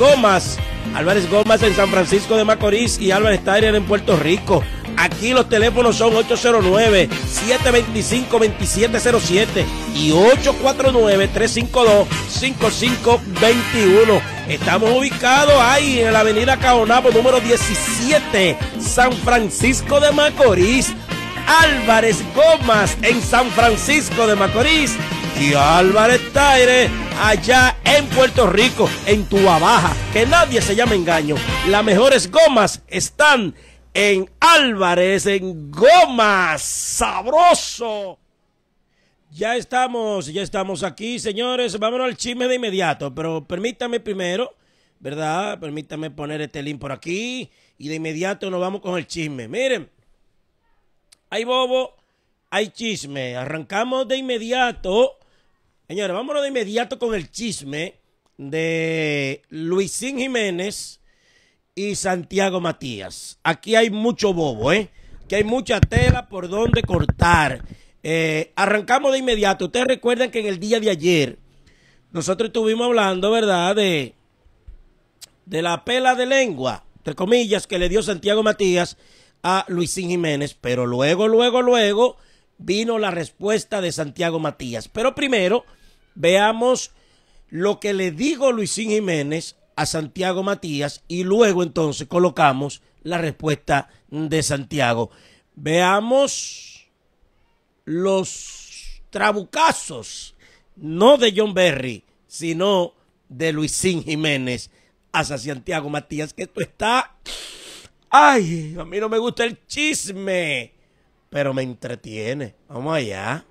Gomas. Álvarez Gomas en San Francisco de Macorís y Álvarez Tyler en Puerto Rico. Aquí los teléfonos son 809-725-2707 y 849-352-5521. Estamos ubicados ahí en la avenida Caonabo número 17, San Francisco de Macorís. Álvarez Gomas en San Francisco de Macorís y Álvarez Taire, allá en Puerto Rico, en tu Baja. Que nadie se llame engaño. Las mejores gomas están en Álvarez, en Gomas. Sabroso. Ya estamos, ya estamos aquí, señores. Vámonos al chisme de inmediato, pero permítame primero, ¿verdad? Permítame poner este link por aquí y de inmediato nos vamos con el chisme. Miren, hay bobo, hay chisme. Arrancamos de inmediato Señores, vámonos de inmediato con el chisme de Luisín Jiménez y Santiago Matías. Aquí hay mucho bobo, ¿eh? Que hay mucha tela por donde cortar. Eh, arrancamos de inmediato. Ustedes recuerdan que en el día de ayer nosotros estuvimos hablando, ¿verdad? De, de la pela de lengua, entre comillas, que le dio Santiago Matías a Luisín Jiménez. Pero luego, luego, luego vino la respuesta de Santiago Matías. Pero primero Veamos lo que le digo Luisín Jiménez a Santiago Matías y luego entonces colocamos la respuesta de Santiago. Veamos los trabucazos, no de John Berry, sino de Luisín Jiménez hacia Santiago Matías, que esto está... ¡Ay! A mí no me gusta el chisme, pero me entretiene. Vamos allá.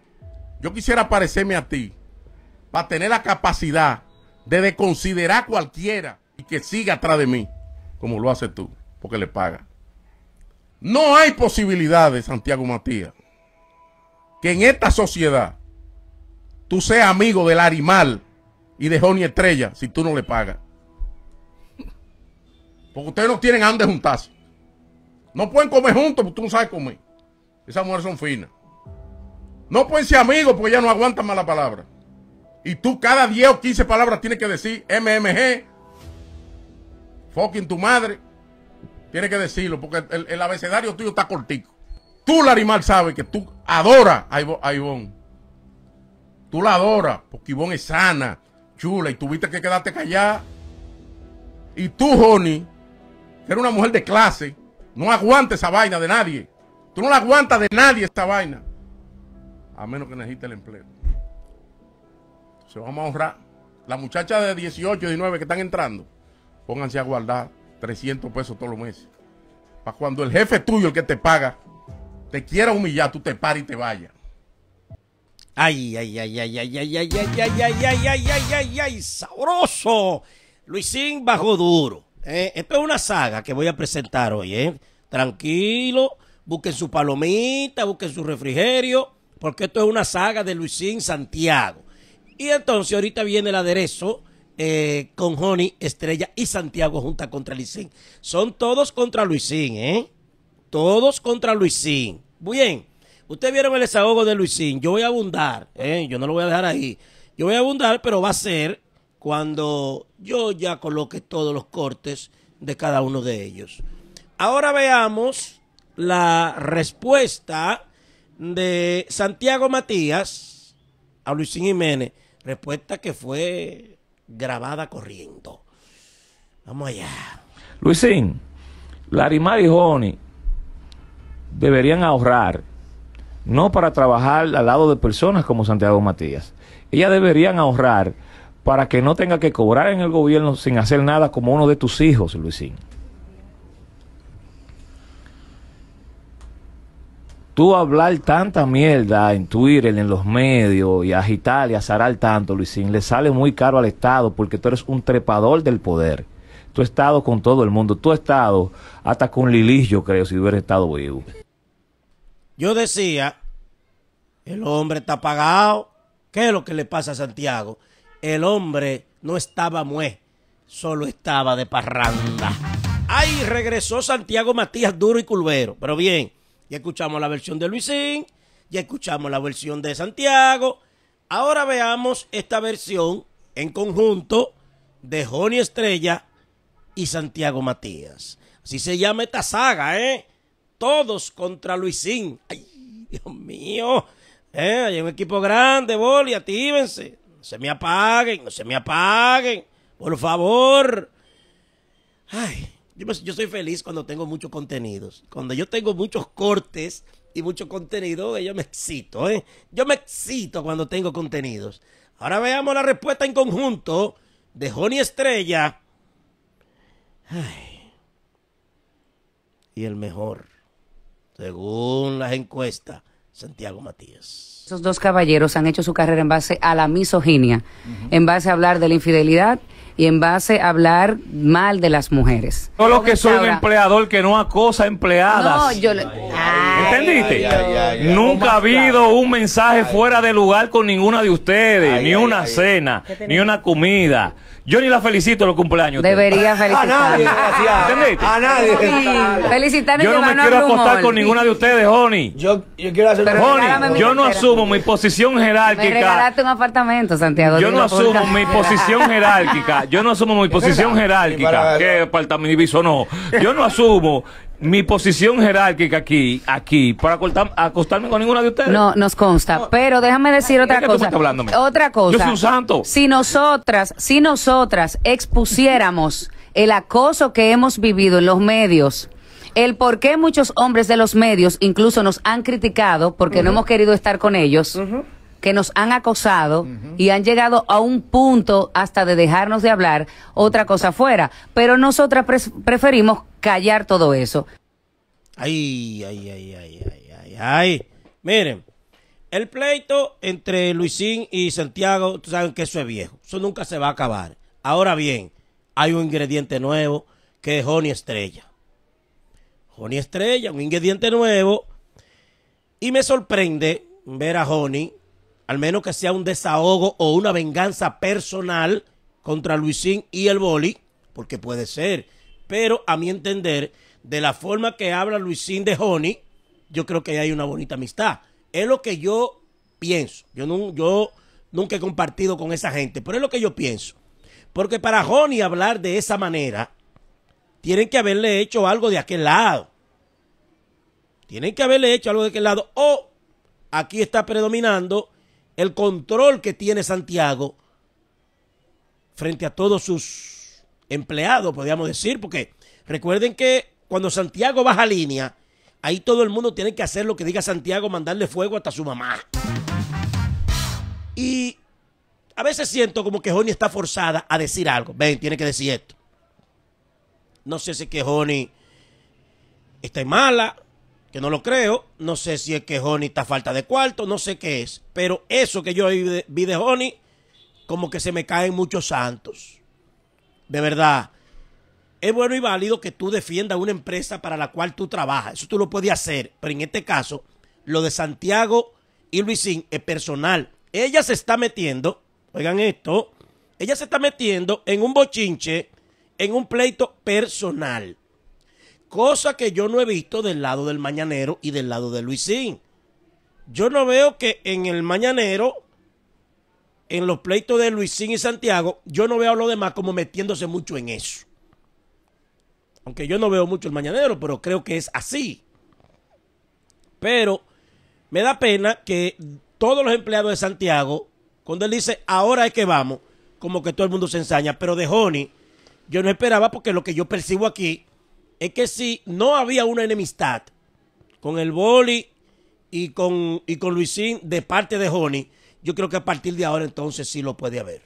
Yo quisiera parecerme a ti para tener la capacidad de desconsiderar a cualquiera y que siga atrás de mí, como lo haces tú, porque le paga. No hay posibilidades, Santiago Matías, que en esta sociedad tú seas amigo del animal y de Johnny Estrella si tú no le pagas. Porque ustedes no tienen a dónde juntarse. No pueden comer juntos porque tú no sabes comer. Esas mujeres son finas. No pueden ser amigos porque ya no aguantan la palabra. Y tú cada 10 o 15 palabras tienes que decir MMG, fucking tu madre. Tienes que decirlo, porque el, abecedario tuyo está cortico. Tú, Larimal, sabes que tú adoras a Ivonne. Tú la adoras, porque Ivonne es sana, chula, y tuviste que quedarte callada. Y tú, Joni, que eres una mujer de clase, no aguantes esa vaina de nadie. Tú no la aguantas de nadie esta vaina. A menos que necesites el empleo se vamos a ahorrar. La muchacha de 18, 19 que están entrando, pónganse a guardar 300 pesos todos los meses. Para cuando el jefe tuyo, el que te paga, te quiera humillar, tú te pares y te vayas. Ay, ay, ay, ay, ay, ay, ay, ay, ay, ay, ay, ay, ay, ay, ay, sabroso. Luisín bajo duro. esto es una saga que voy a presentar hoy, Tranquilo, busquen su palomita, busquen su refrigerio, porque esto es una saga de Luisín Santiago. Y entonces ahorita viene el aderezo eh, con Honey, Estrella y Santiago junta contra Luisín. Son todos contra Luisín, ¿eh? Todos contra Luisín. Muy bien. Ustedes vieron el desahogo de Luisín. Yo voy a abundar, ¿eh? Yo no lo voy a dejar ahí. Yo voy a abundar, pero va a ser cuando yo ya coloque todos los cortes de cada uno de ellos. Ahora veamos la respuesta de Santiago Matías a Luisín Jiménez. Respuesta que fue grabada corriendo. Vamos allá. Luisín, Larimar y Joni deberían ahorrar, no para trabajar al lado de personas como Santiago Matías. Ellas deberían ahorrar para que no tenga que cobrar en el gobierno sin hacer nada como uno de tus hijos, Luisín. tú hablar tanta mierda en Twitter, en los medios y agitar y azarar tanto, Luisín, le sale muy caro al Estado porque tú eres un trepador del poder. Tú has estado con todo el mundo, tú has estado hasta con Lili, yo creo, si hubieras estado vivo. Yo decía, el hombre está pagado. ¿Qué es lo que le pasa a Santiago? El hombre no estaba muerto solo estaba de parranda. Ahí regresó Santiago Matías Duro y Culvero. Pero bien, ya escuchamos la versión de Luisín, ya escuchamos la versión de Santiago. Ahora veamos esta versión en conjunto de Joni Estrella y Santiago Matías. Así se llama esta saga, ¿eh? Todos contra Luisín. Ay, Dios mío. ¿Eh? Hay un equipo grande, boli, atívense. No se me apaguen, no se me apaguen. Por favor. Ay. Yo, soy feliz cuando tengo muchos contenidos. Cuando yo tengo muchos cortes y mucho contenido, yo me excito, ¿eh? Yo me excito cuando tengo contenidos. Ahora veamos la respuesta en conjunto de Joni Estrella. Y el mejor, según las encuestas, Santiago Matías. Esos dos caballeros han hecho su carrera en base a la misoginia, en base a hablar de la infidelidad y en base a hablar mal de las mujeres. Solo lo que soy un empleador que no acosa empleadas. No, ¿Entendiste? Nunca ha habido un mensaje fuera de lugar con ninguna de ustedes, ni una cena, ni una comida. Yo ni la felicito los cumpleaños. Debería felicitar. A nadie, gracias. A nadie. Sí. Felicitar Yo no me quiero apostar con ninguna de ustedes, Joni. Yo, yo quiero hacer Pero yo no asumo mi posición jerárquica. Me regalaste un apartamento, Santiago. Yo no asumo mi posición jerárquica. Yo no asumo mi posición jerárquica. Que apartamento no. Yo no asumo mi posición jerárquica aquí, aquí, para acostarme con ninguna de ustedes. No, nos consta. Pero déjame decir otra cosa. Otra cosa. Yo soy un santo. Si nosotras, si nosotras expusiéramos el acoso que hemos vivido en los medios, el por qué muchos hombres de los medios incluso nos han criticado porque no hemos querido estar con ellos que nos han acosado y han llegado a un punto hasta de dejarnos de hablar otra cosa fuera. Pero nosotras preferimos callar todo eso. Ay, ay, ay, ay, ay, ay, Miren, el pleito entre Luisín y Santiago, tú saben que eso es viejo. Eso nunca se va a acabar. Ahora bien, hay un ingrediente nuevo que es Joni Estrella. Joni Estrella, un ingrediente nuevo. Y me sorprende ver a Joni al menos que sea un desahogo o una venganza personal contra Luisín y el boli, porque puede ser. Pero a mi entender, de la forma que habla Luisín de Honey, yo creo que hay una bonita amistad. Es lo que yo pienso. Yo, nunca he compartido con esa gente, pero es lo que yo pienso. Porque para Honey hablar de esa manera, tienen que haberle hecho algo de aquel lado. Tienen que haberle hecho algo de aquel lado. O aquí está predominando el control que tiene Santiago frente a todos sus empleados, podríamos decir, porque recuerden que cuando Santiago baja línea, ahí todo el mundo tiene que hacer lo que diga Santiago, mandarle fuego hasta su mamá. Y a veces siento como que Joni está forzada a decir algo. Ven, tiene que decir esto. No sé si es que Joni está en mala, que no lo creo, no sé si es que Honey está falta de cuarto, no sé qué es, pero eso que yo vi de Honey, como que se me caen muchos santos. De verdad, es bueno y válido que tú defiendas una empresa para la cual tú trabajas, eso tú lo puedes hacer, pero en este caso, lo de Santiago y Luisín es personal. Ella se está metiendo, oigan esto, ella se está metiendo en un bochinche, en un pleito personal cosa que yo no he visto del lado del Mañanero y del lado de Luisín. Yo no veo que en el Mañanero, en los pleitos de Luisín y Santiago, yo no veo a los demás como metiéndose mucho en eso. Aunque yo no veo mucho el Mañanero, pero creo que es así. Pero me da pena que todos los empleados de Santiago, cuando él dice, ahora es que vamos, como que todo el mundo se ensaña, pero de Joni, yo no esperaba porque lo que yo percibo aquí es que si no había una enemistad con el boli y con, y con Luisín de parte de Joni, yo creo que a partir de ahora entonces sí lo puede haber.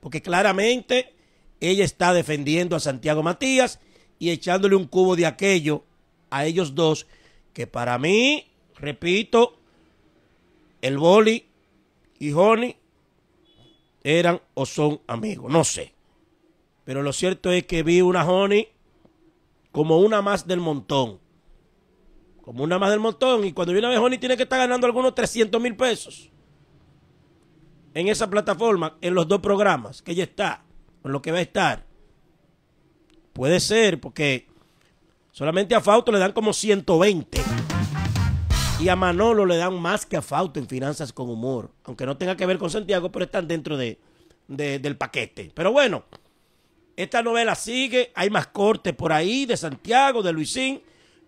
Porque claramente ella está defendiendo a Santiago Matías y echándole un cubo de aquello a ellos dos, que para mí, repito, el boli y Joni eran o son amigos, no sé. Pero lo cierto es que vi una Honey como una más del montón. Como una más del montón. Y cuando viene a ver, tiene que estar ganando algunos 300 mil pesos. En esa plataforma, en los dos programas que ya está, con lo que va a estar. Puede ser, porque solamente a Fausto le dan como 120. Y a Manolo le dan más que a Fausto en Finanzas con Humor. Aunque no tenga que ver con Santiago, pero están dentro del paquete. Pero bueno. Esta novela sigue, hay más cortes por ahí de Santiago, de Luisín,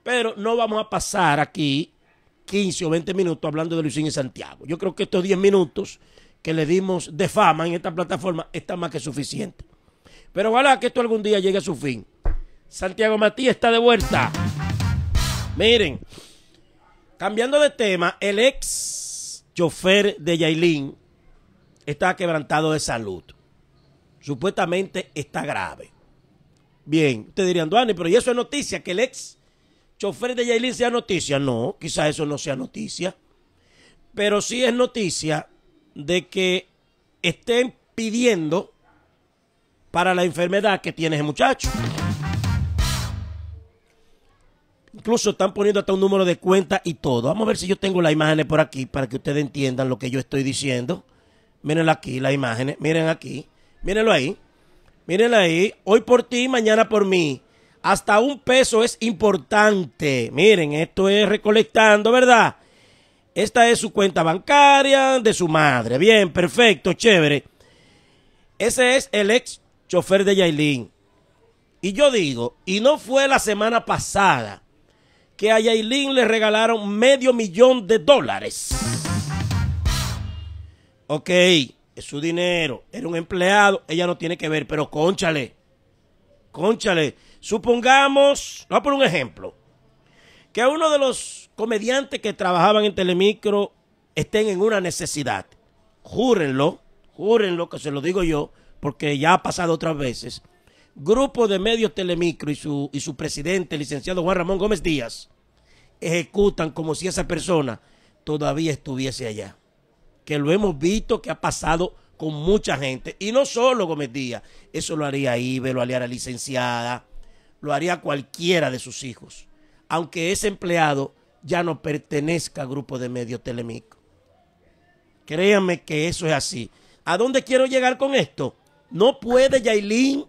pero no vamos a pasar aquí 15 o 20 minutos hablando de Luisín y Santiago. Yo creo que estos 10 minutos que le dimos de fama en esta plataforma está más que suficiente. Pero ojalá que esto algún día llegue a su fin. Santiago Matías está de vuelta. Miren, cambiando de tema, el ex chofer de Yailín está quebrantado de salud supuestamente está grave. Bien, te dirían, Duane, pero ¿y eso es noticia? ¿Que el ex chofer de Yailin sea noticia? No, quizás eso no sea noticia. Pero sí es noticia de que estén pidiendo para la enfermedad que tiene ese muchacho. Incluso están poniendo hasta un número de cuenta y todo. Vamos a ver si yo tengo las imágenes por aquí para que ustedes entiendan lo que yo estoy diciendo. Miren aquí las imágenes, miren aquí. Mírenlo ahí. Mírenlo ahí. Hoy por ti, mañana por mí. Hasta un peso es importante. Miren, esto es recolectando, ¿verdad? Esta es su cuenta bancaria de su madre. Bien, perfecto, chévere. Ese es el ex chofer de Yailin. Y yo digo, y no fue la semana pasada que a Yailin le regalaron medio millón de dólares. Ok es su dinero, era un empleado, ella no tiene que ver, pero conchale, conchale, supongamos, voy a poner un ejemplo, que uno de los comediantes que trabajaban en Telemicro estén en una necesidad, júrenlo, júrenlo que se lo digo yo, porque ya ha pasado otras veces, grupo de medios Telemicro y su, y su presidente, licenciado Juan Ramón Gómez Díaz, ejecutan como si esa persona todavía estuviese allá que lo hemos visto que ha pasado con mucha gente. Y no solo Gómez Díaz, eso lo haría Ibe, lo haría la licenciada, lo haría cualquiera de sus hijos, aunque ese empleado ya no pertenezca al grupo de medios Telemico. Créanme que eso es así. ¿A dónde quiero llegar con esto? No puede Yailin,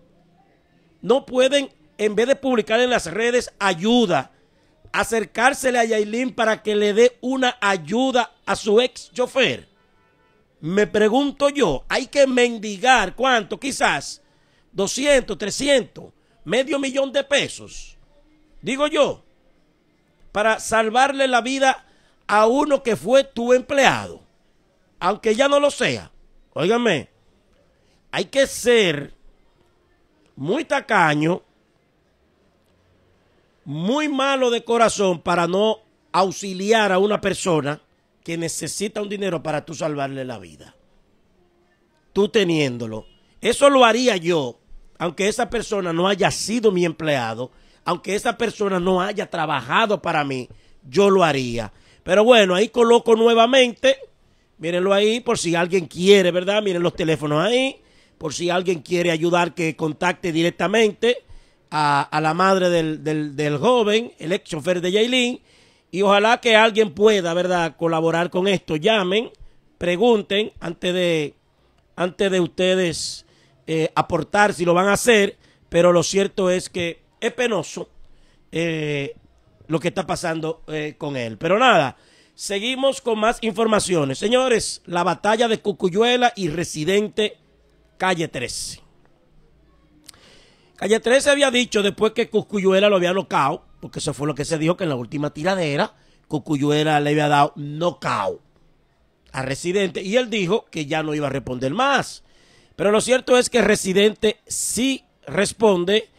no pueden, en vez de publicar en las redes ayuda, acercársele a Yailin para que le dé una ayuda a su ex chofer me pregunto yo, hay que mendigar cuánto, quizás 200, 300, medio millón de pesos, digo yo, para salvarle la vida a uno que fue tu empleado, aunque ya no lo sea. Óigame, hay que ser muy tacaño, muy malo de corazón para no auxiliar a una persona que necesita un dinero para tú salvarle la vida. Tú teniéndolo. Eso lo haría yo, aunque esa persona no haya sido mi empleado, aunque esa persona no haya trabajado para mí, yo lo haría. Pero bueno, ahí coloco nuevamente, mírenlo ahí, por si alguien quiere, ¿verdad? Miren los teléfonos ahí, por si alguien quiere ayudar, que contacte directamente a, la madre del, joven, el ex chofer de Yailin y ojalá que alguien pueda, ¿verdad?, colaborar con esto. Llamen, pregunten antes de, antes de ustedes eh, aportar si lo van a hacer. Pero lo cierto es que es penoso eh, lo que está pasando eh, con él. Pero nada, seguimos con más informaciones. Señores, la batalla de Cucuyuela y Residente Calle 13. Calle 13 había dicho después que Cucuyuela lo había nocao, porque eso fue lo que se dijo que en la última tiradera Cucuyuela le había dado nocao a Residente y él dijo que ya no iba a responder más. Pero lo cierto es que Residente sí responde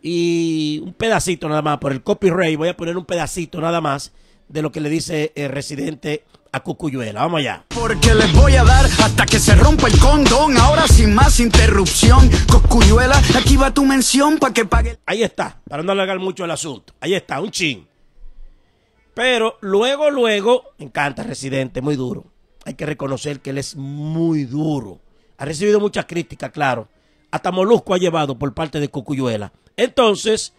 y un pedacito nada más por el copyright, voy a poner un pedacito nada más de lo que le dice el eh, Residente a Cucuyuela. Vamos allá. Porque les voy a dar hasta que se rompa el condón. Ahora sin más interrupción. Cucuyuela, aquí va tu mención para que pague. Ahí está, para no alargar mucho el asunto. Ahí está, un chin. Pero luego, luego, encanta Residente, muy duro. Hay que reconocer que él es muy duro. Ha recibido muchas críticas, claro. Hasta Molusco ha llevado por parte de Cucuyuela. Entonces,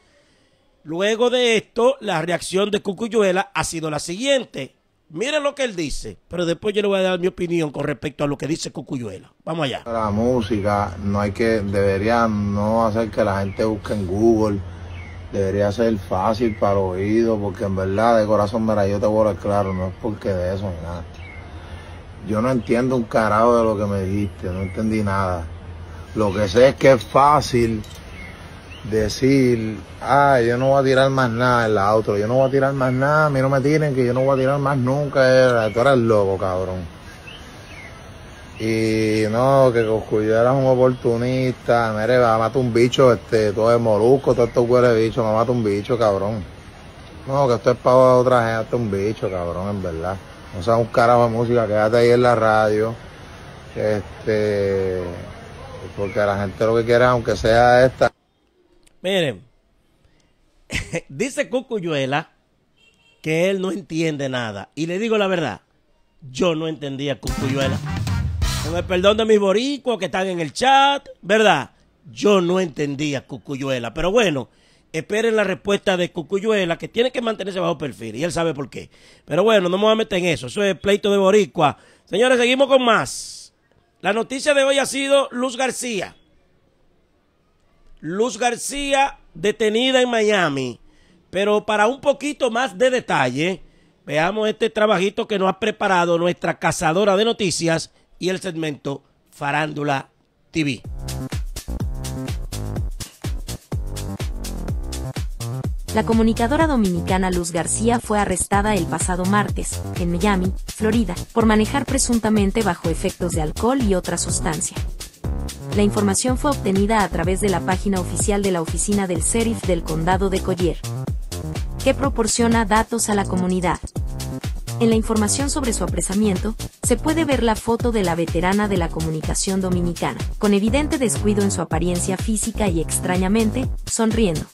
luego de esto, la reacción de Cucuyuela ha sido la siguiente. Mira lo que él dice, pero después yo le voy a dar mi opinión con respecto a lo que dice Cucuyuela. Vamos allá. La música no hay que, debería no hacer que la gente busque en Google. Debería ser fácil para el oído, porque en verdad, de corazón, me yo te voy a claro, no es porque de eso ni nada. Yo no entiendo un carajo de lo que me dijiste, no entendí nada. Lo que sé es que es fácil decir, ah, yo no voy a tirar más nada en la otra, yo no voy a tirar más nada, a mí no me tiren, que yo no voy a tirar más nunca, tú eras loco, cabrón. Y no, que cuyo eras un oportunista, mire, va, mata un bicho, este, todo es molusco, todo esto huele bicho, me mata un bicho, cabrón. No, que esto es para otra gente, un bicho, cabrón, en verdad. No sea, un carajo de música, quédate ahí en la radio. Este, porque la gente lo que quiera, aunque sea esta, Miren, dice Cucuyuela que él no entiende nada. Y le digo la verdad, yo no entendía Cucuyuela. Con el perdón de mis boricuas que están en el chat, ¿verdad? Yo no entendía Cucuyuela. Pero bueno, esperen la respuesta de Cucuyuela, que tiene que mantenerse bajo perfil, y él sabe por qué. Pero bueno, no me voy a meter en eso, eso es pleito de boricua. Señores, seguimos con más. La noticia de hoy ha sido Luz García. Luz García detenida en Miami. Pero para un poquito más de detalle, veamos este trabajito que nos ha preparado nuestra cazadora de noticias y el segmento Farándula TV. La comunicadora dominicana Luz García fue arrestada el pasado martes, en Miami, Florida, por manejar presuntamente bajo efectos de alcohol y otra sustancia. La información fue obtenida a través de la página oficial de la oficina del sheriff del condado de Collier, que proporciona datos a la comunidad. En la información sobre su apresamiento, se puede ver la foto de la veterana de la comunicación dominicana, con evidente descuido en su apariencia física y extrañamente, sonriendo.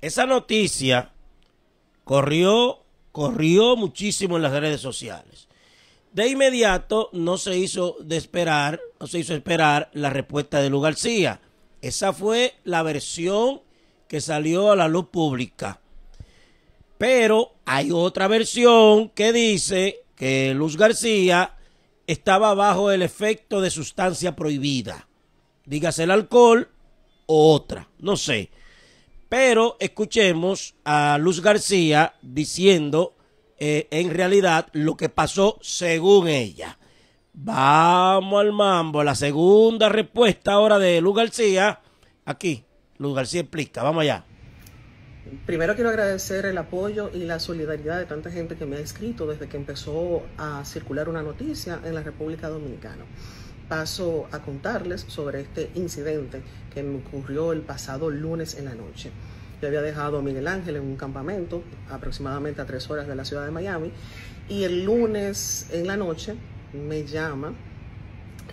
Esa noticia corrió corrió muchísimo en las redes sociales. De inmediato no se hizo de esperar, no se hizo esperar la respuesta de Luz García. Esa fue la versión que salió a la luz pública. Pero hay otra versión que dice que Luz García estaba bajo el efecto de sustancia prohibida. Dígase el alcohol o otra, no sé. Pero escuchemos a Luz García diciendo eh, en realidad lo que pasó según ella. Vamos al mambo. La segunda respuesta ahora de Luz García. Aquí, Luz García explica. Vamos allá. Primero quiero agradecer el apoyo y la solidaridad de tanta gente que me ha escrito desde que empezó a circular una noticia en la República Dominicana paso a contarles sobre este incidente que me ocurrió el pasado lunes en la noche. Yo había dejado a Miguel Ángel en un campamento aproximadamente a tres horas de la ciudad de Miami y el lunes en la noche me llama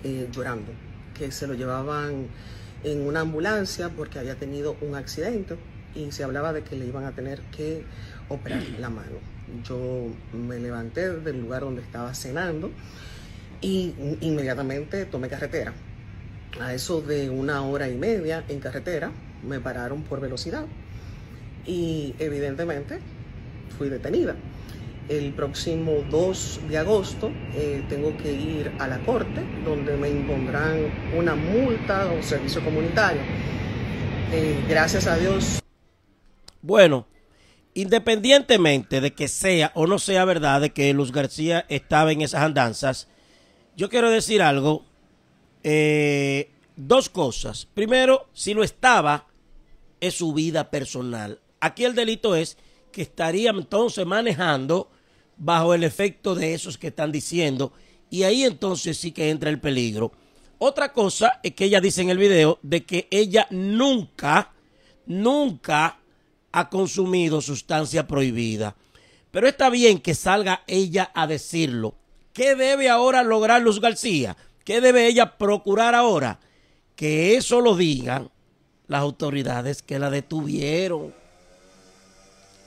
eh, llorando que se lo llevaban en una ambulancia porque había tenido un accidente y se hablaba de que le iban a tener que operar la mano. Yo me levanté del lugar donde estaba cenando y inmediatamente tomé carretera. A eso de una hora y media en carretera me pararon por velocidad y evidentemente fui detenida. El próximo 2 de agosto eh, tengo que ir a la corte donde me impondrán una multa o servicio comunitario. Eh, gracias a Dios. Bueno, independientemente de que sea o no sea verdad de que Luz García estaba en esas andanzas, yo quiero decir algo. Eh, dos cosas. Primero, si lo estaba, es su vida personal. Aquí el delito es que estaría entonces manejando bajo el efecto de esos que están diciendo. Y ahí entonces sí que entra el peligro. Otra cosa es que ella dice en el video de que ella nunca, nunca ha consumido sustancia prohibida. Pero está bien que salga ella a decirlo. ¿Qué debe ahora lograr Luz García? ¿Qué debe ella procurar ahora? Que eso lo digan las autoridades que la detuvieron.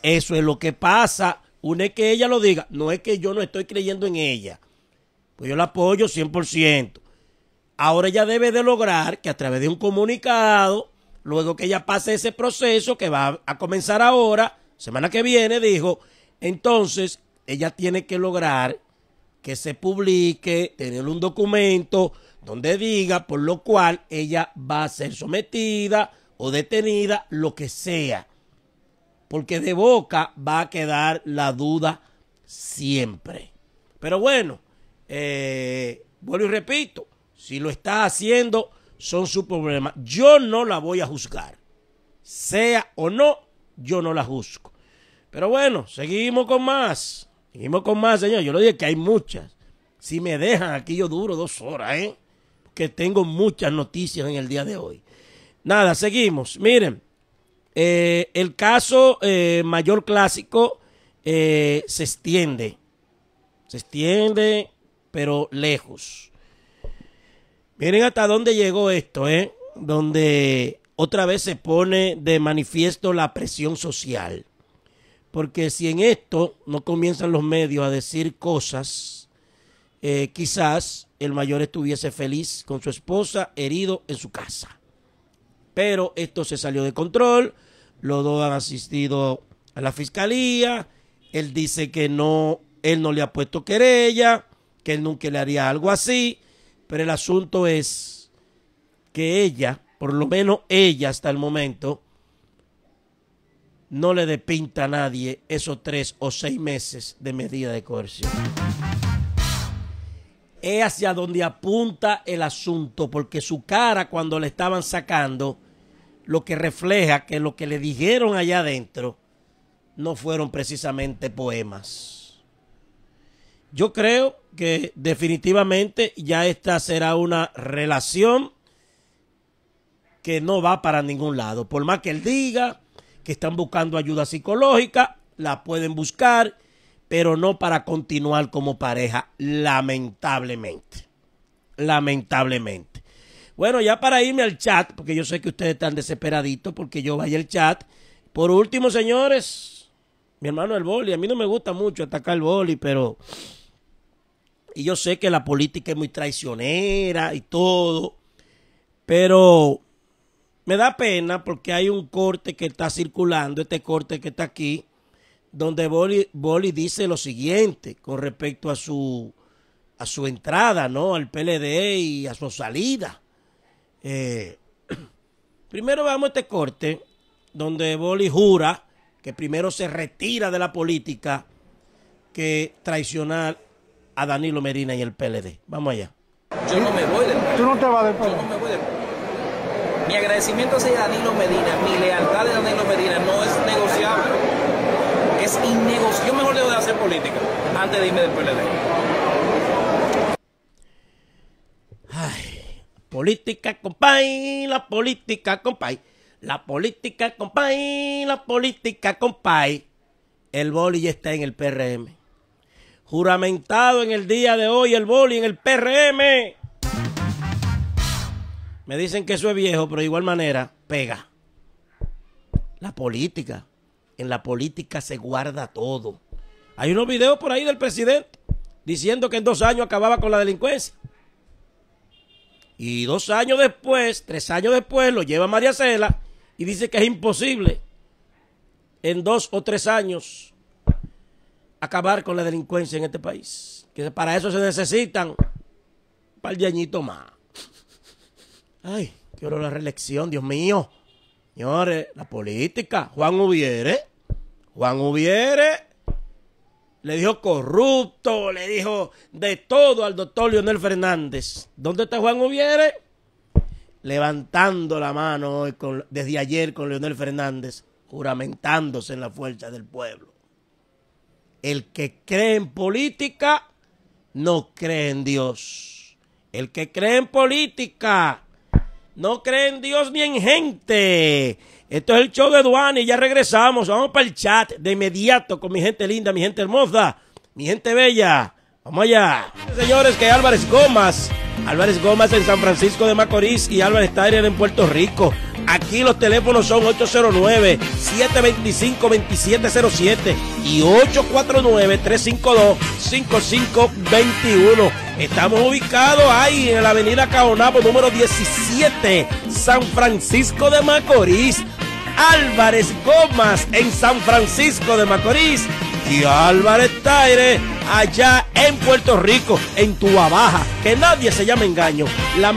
Eso es lo que pasa. Una es que ella lo diga, no es que yo no estoy creyendo en ella. Pues yo la apoyo 100%. Ahora ella debe de lograr que a través de un comunicado, luego que ella pase ese proceso que va a comenzar ahora, semana que viene, dijo, entonces ella tiene que lograr que se publique, tener un documento donde diga por lo cual ella va a ser sometida o detenida, lo que sea. Porque de boca va a quedar la duda siempre. Pero bueno, eh, vuelvo y repito, si lo está haciendo, son sus problemas. Yo no la voy a juzgar. Sea o no, yo no la juzgo. Pero bueno, seguimos con más. Seguimos con más, señor. Yo le dije que hay muchas. Si me dejan aquí, yo duro dos horas, ¿eh? Que tengo muchas noticias en el día de hoy. Nada, seguimos. Miren, eh, el caso eh, mayor clásico eh, se extiende. Se extiende, pero lejos. Miren hasta dónde llegó esto, ¿eh? Donde otra vez se pone de manifiesto la presión social. Porque si en esto no comienzan los medios a decir cosas, eh, quizás el mayor estuviese feliz con su esposa herido en su casa. Pero esto se salió de control, los dos han asistido a la fiscalía, él dice que no, él no le ha puesto querella, que él nunca le haría algo así, pero el asunto es que ella, por lo menos ella hasta el momento, no le depinta a nadie esos tres o seis meses de medida de coerción. Es hacia donde apunta el asunto, porque su cara cuando le estaban sacando, lo que refleja que lo que le dijeron allá adentro no fueron precisamente poemas. Yo creo que definitivamente ya esta será una relación que no va para ningún lado. Por más que él diga, que están buscando ayuda psicológica, la pueden buscar, pero no para continuar como pareja, lamentablemente. Lamentablemente. Bueno, ya para irme al chat, porque yo sé que ustedes están desesperaditos porque yo vaya al chat. Por último, señores, mi hermano el boli, a mí no me gusta mucho atacar el boli, pero... Y yo sé que la política es muy traicionera y todo, pero me da pena porque hay un corte que está circulando, este corte que está aquí, donde Boli, dice lo siguiente con respecto a su, a su entrada ¿no? al PLD y a su salida. Eh, primero vamos a este corte donde Boli jura que primero se retira de la política que traicionar a Danilo Medina y el PLD. Vamos allá. Yo no me voy Yo no me mi agradecimiento a Danilo Medina, mi lealtad de Danilo Medina no es negociable, es innegociable. Yo mejor debo de hacer política antes de irme del PLD. Ay, política, compay, la política, compay. La política, compay, la política, compay. El boli ya está en el PRM. Juramentado en el día de hoy el boli en el PRM. Me dicen que eso es viejo, pero de igual manera, pega. La política. En la política se guarda todo. Hay unos videos por ahí del presidente diciendo que en dos años acababa con la delincuencia. Y dos años después, tres años después, lo lleva María Cela y dice que es imposible en dos o tres años acabar con la delincuencia en este país. Que para eso se necesitan un par de más. Ay, quiero la reelección, Dios mío. Señores, la política. Juan Ubiere. Juan Ubiere. le dijo corrupto, le dijo de todo al doctor Leonel Fernández. ¿Dónde está Juan Ubiere? Levantando la mano desde ayer con Leonel Fernández, juramentándose en la fuerza del pueblo. El que cree en política no cree en Dios. El que cree en política no creen en Dios ni en gente. Esto es el show de Duane. Ya regresamos. Vamos para el chat de inmediato con mi gente linda, mi gente hermosa, mi gente bella. Vamos allá. Señores, que Álvarez Gómez Álvarez Gómez en San Francisco de Macorís y Álvarez Taylor en Puerto Rico Aquí los teléfonos son 809-725-2707 y 849-352-5521. Estamos ubicados ahí en la avenida Caonapo número 17, San Francisco de Macorís. Álvarez Gomas en San Francisco de Macorís y Álvarez Taire allá en Puerto Rico, en Tuabaja. Que nadie se llame engaño. La